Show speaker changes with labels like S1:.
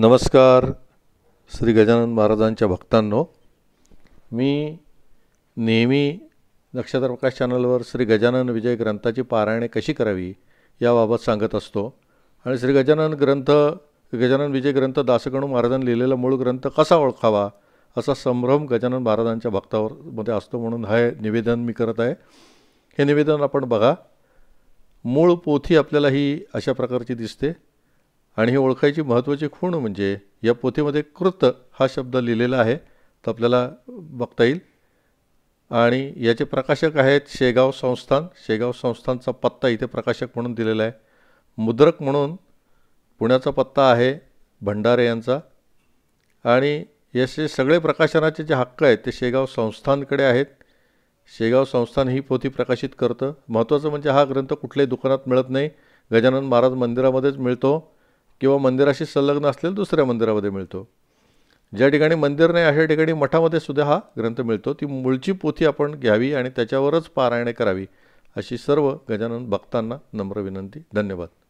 S1: नमस्कार श्री गजानन महाराजांच्या भक्तांनो मी नेहमी नक्षत्र प्रकाश चॅनलवर श्री गजानन विजय ग्रंथाची पारायणे कशी करावी याबाबत सांगत असतो आणि श्री गजानन ग्रंथ गजानन विजय ग्रंथ दासगणू महाराजांनी लिहिलेला मूळ ग्रंथ कसा ओळखावा असा संभ्रम गजानन महाराजांच्या भक्तावर मध्ये असतो म्हणून हे निवेदन मी करत आहे हे निवेदन आपण बघा मूळ पोथी आपल्याला ही अशा प्रकारची दिसते आणि हे ओळखायची महत्त्वाची खूण म्हणजे या पोथीमध्ये कृत हा शब्द लिहिलेला आहे तर आपल्याला बघता येईल आणि याचे प्रकाशक आहेत शेगाव संस्थान शेगाव संस्थानचा पत्ता इथे प्रकाशक म्हणून दिलेला आहे मुद्रक म्हणून पुण्याचा पत्ता आहे भंडारे यांचा आणि याचे सगळे प्रकाशनाचे जे हक्क आहेत ते शेगाव संस्थानकडे आहेत शेगाव संस्थान ही पोथी प्रकाशित करतं महत्त्वाचं म्हणजे हा ग्रंथ कुठल्याही दुकानात मिळत नाही गजानन महाराज मंदिरामध्येच मिळतो किंवा मंदिराशी संलग्न असलेल्या दुसऱ्या मंदिरामध्ये मिळतो ज्या ठिकाणी मंदिर नाही अशा ठिकाणी मठामध्ये सुद्धा हा ग्रंथ मिळतो ती मूळची पोथी आपण घ्यावी आणि त्याच्यावरच पारायणे करावी अशी सर्व गजानन भक्तांना नम्र विनंती धन्यवाद